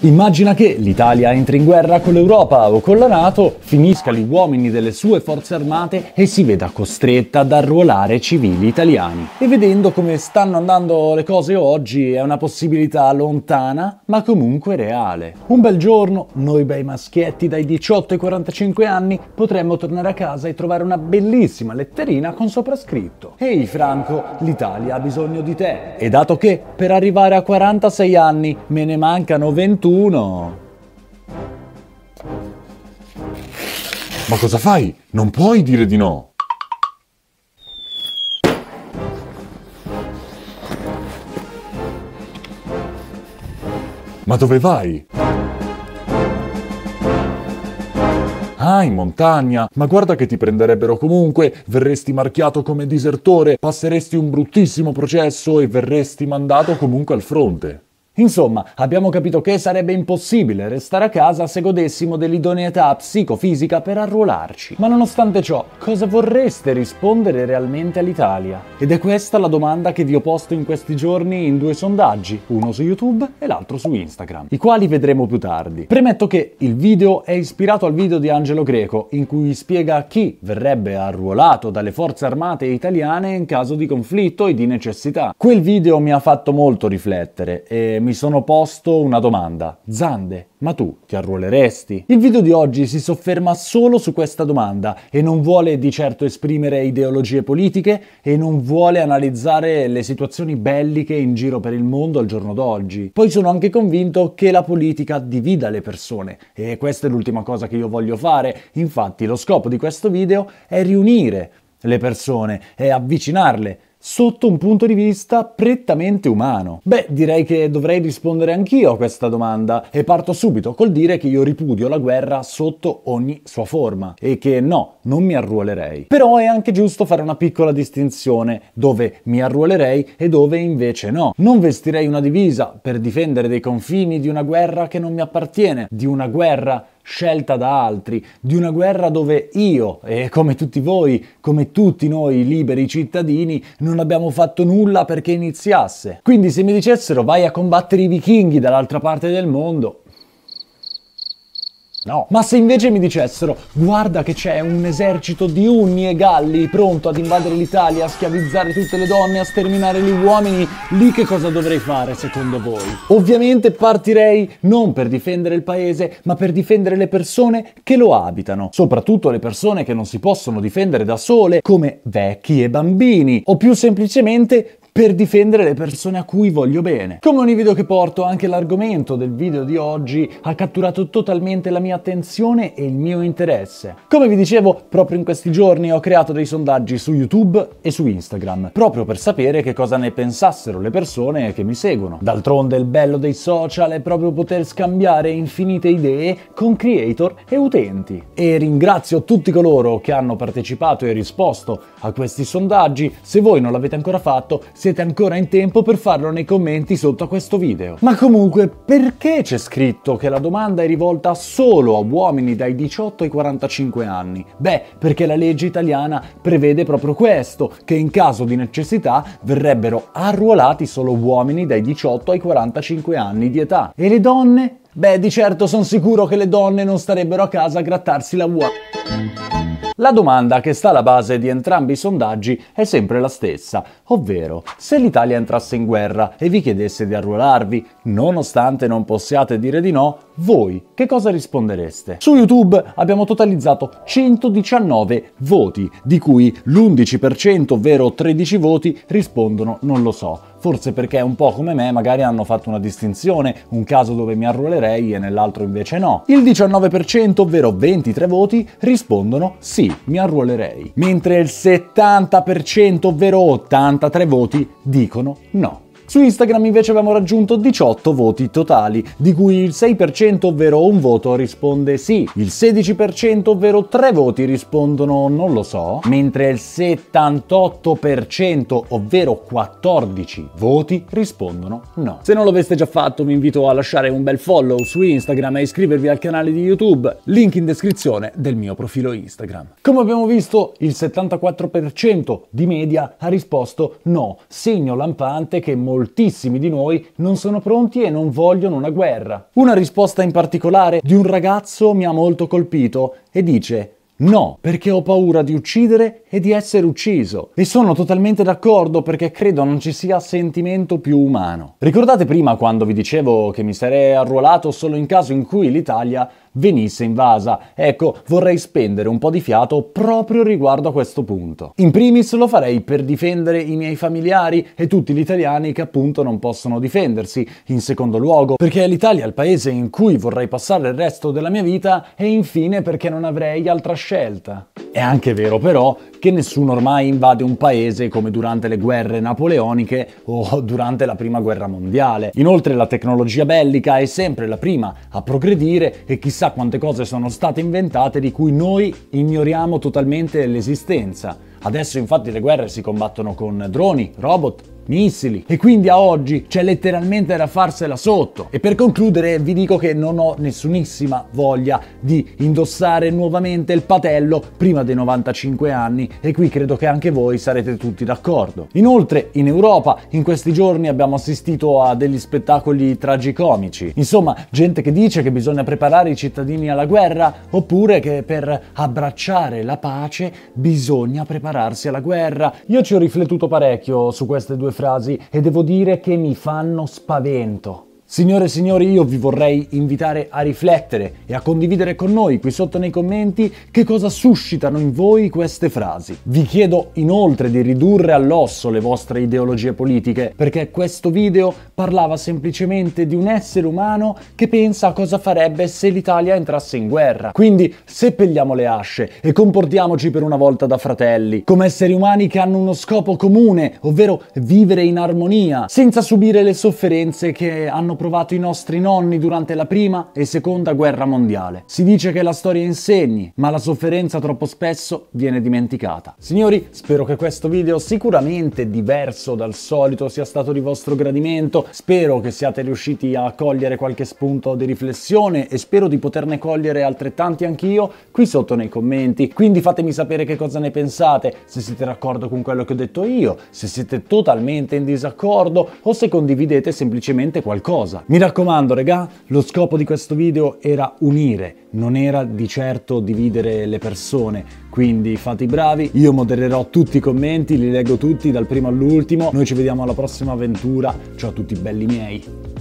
Immagina che l'Italia entri in guerra con l'Europa o con la Nato, finisca gli uomini delle sue forze armate e si veda costretta ad arruolare civili italiani. E vedendo come stanno andando le cose oggi è una possibilità lontana, ma comunque reale. Un bel giorno, noi bei maschietti dai 18 ai 45 anni, potremmo tornare a casa e trovare una bellissima letterina con soprascritto. Ehi Franco, l'Italia ha bisogno di te. E dato che per arrivare a 46 anni me ne mancano 20 41. Ma cosa fai? Non puoi dire di no. Ma dove vai? Ah, in montagna. Ma guarda che ti prenderebbero comunque, verresti marchiato come disertore, passeresti un bruttissimo processo e verresti mandato comunque al fronte. Insomma, abbiamo capito che sarebbe impossibile restare a casa se godessimo dell'idoneità psicofisica per arruolarci. Ma nonostante ciò, cosa vorreste rispondere realmente all'Italia? Ed è questa la domanda che vi ho posto in questi giorni in due sondaggi, uno su YouTube e l'altro su Instagram, i quali vedremo più tardi. Premetto che il video è ispirato al video di Angelo Greco, in cui spiega chi verrebbe arruolato dalle forze armate italiane in caso di conflitto e di necessità. Quel video mi ha fatto molto riflettere e mi sono posto una domanda. Zande, ma tu ti arruoleresti? Il video di oggi si sofferma solo su questa domanda e non vuole di certo esprimere ideologie politiche e non vuole analizzare le situazioni belliche in giro per il mondo al giorno d'oggi. Poi sono anche convinto che la politica divida le persone e questa è l'ultima cosa che io voglio fare. Infatti lo scopo di questo video è riunire le persone, è avvicinarle sotto un punto di vista prettamente umano? Beh, direi che dovrei rispondere anch'io a questa domanda e parto subito col dire che io ripudio la guerra sotto ogni sua forma e che no, non mi arruolerei. Però è anche giusto fare una piccola distinzione dove mi arruolerei e dove invece no. Non vestirei una divisa per difendere dei confini di una guerra che non mi appartiene, di una guerra scelta da altri, di una guerra dove io e come tutti voi, come tutti noi liberi cittadini, non abbiamo fatto nulla perché iniziasse. Quindi se mi dicessero vai a combattere i vichinghi dall'altra parte del mondo, No. Ma se invece mi dicessero, guarda che c'è un esercito di unni e galli pronto ad invadere l'Italia, a schiavizzare tutte le donne, a sterminare gli uomini, lì che cosa dovrei fare secondo voi? Ovviamente partirei non per difendere il paese, ma per difendere le persone che lo abitano, soprattutto le persone che non si possono difendere da sole, come vecchi e bambini, o più semplicemente per difendere le persone a cui voglio bene. Come ogni video che porto, anche l'argomento del video di oggi ha catturato totalmente la mia attenzione e il mio interesse. Come vi dicevo, proprio in questi giorni ho creato dei sondaggi su YouTube e su Instagram, proprio per sapere che cosa ne pensassero le persone che mi seguono. D'altronde il bello dei social è proprio poter scambiare infinite idee con creator e utenti. E ringrazio tutti coloro che hanno partecipato e risposto a questi sondaggi. Se voi non l'avete ancora fatto, siete ancora in tempo per farlo nei commenti sotto a questo video. Ma comunque, perché c'è scritto che la domanda è rivolta solo a uomini dai 18 ai 45 anni? Beh, perché la legge italiana prevede proprio questo, che in caso di necessità verrebbero arruolati solo uomini dai 18 ai 45 anni di età. E le donne? Beh, di certo sono sicuro che le donne non starebbero a casa a grattarsi la uova. La domanda che sta alla base di entrambi i sondaggi è sempre la stessa, ovvero se l'Italia entrasse in guerra e vi chiedesse di arruolarvi, nonostante non possiate dire di no, voi che cosa rispondereste? Su YouTube abbiamo totalizzato 119 voti, di cui l'11%, ovvero 13 voti, rispondono non lo so. Forse perché un po' come me magari hanno fatto una distinzione, un caso dove mi arruolerei e nell'altro invece no. Il 19%, ovvero 23 voti, rispondono sì, mi arruolerei. Mentre il 70%, ovvero 83 voti, dicono no. Su Instagram invece abbiamo raggiunto 18 voti totali, di cui il 6% ovvero un voto risponde sì, il 16% ovvero tre voti rispondono non lo so, mentre il 78% ovvero 14 voti rispondono no. Se non l'aveste già fatto vi invito a lasciare un bel follow su Instagram e iscrivervi al canale di YouTube, link in descrizione del mio profilo Instagram. Come abbiamo visto il 74% di media ha risposto no, segno lampante che molto moltissimi di noi non sono pronti e non vogliono una guerra. Una risposta in particolare di un ragazzo mi ha molto colpito e dice No, perché ho paura di uccidere e di essere ucciso. E sono totalmente d'accordo perché credo non ci sia sentimento più umano. Ricordate prima quando vi dicevo che mi sarei arruolato solo in caso in cui l'Italia venisse invasa. Ecco, vorrei spendere un po' di fiato proprio riguardo a questo punto. In primis lo farei per difendere i miei familiari e tutti gli italiani che appunto non possono difendersi. In secondo luogo, perché l'Italia è il paese in cui vorrei passare il resto della mia vita e infine perché non avrei altra scelta. È anche vero però che nessuno ormai invade un paese come durante le guerre napoleoniche o durante la prima guerra mondiale. Inoltre la tecnologia bellica è sempre la prima a progredire e chissà quante cose sono state inventate di cui noi ignoriamo totalmente l'esistenza. Adesso infatti le guerre si combattono con droni, robot missili. E quindi a oggi c'è letteralmente da farsela sotto. E per concludere vi dico che non ho nessunissima voglia di indossare nuovamente il patello prima dei 95 anni e qui credo che anche voi sarete tutti d'accordo. Inoltre in Europa in questi giorni abbiamo assistito a degli spettacoli tragicomici. Insomma, gente che dice che bisogna preparare i cittadini alla guerra oppure che per abbracciare la pace bisogna prepararsi alla guerra. Io ci ho riflettuto parecchio su queste due due frasi e devo dire che mi fanno spavento. Signore e signori, io vi vorrei invitare a riflettere e a condividere con noi qui sotto nei commenti che cosa suscitano in voi queste frasi. Vi chiedo inoltre di ridurre all'osso le vostre ideologie politiche, perché questo video parlava semplicemente di un essere umano che pensa a cosa farebbe se l'Italia entrasse in guerra. Quindi seppelliamo le asce e comportiamoci per una volta da fratelli, come esseri umani che hanno uno scopo comune, ovvero vivere in armonia, senza subire le sofferenze che hanno provato i nostri nonni durante la prima e seconda guerra mondiale. Si dice che la storia insegni, ma la sofferenza troppo spesso viene dimenticata. Signori, spero che questo video sicuramente diverso dal solito sia stato di vostro gradimento, spero che siate riusciti a cogliere qualche spunto di riflessione e spero di poterne cogliere altrettanti anch'io qui sotto nei commenti. Quindi fatemi sapere che cosa ne pensate, se siete d'accordo con quello che ho detto io, se siete totalmente in disaccordo o se condividete semplicemente qualcosa cosa. Mi raccomando regà, lo scopo di questo video era unire, non era di certo dividere le persone, quindi fate i bravi, io modererò tutti i commenti, li leggo tutti dal primo all'ultimo, noi ci vediamo alla prossima avventura, ciao a tutti belli miei.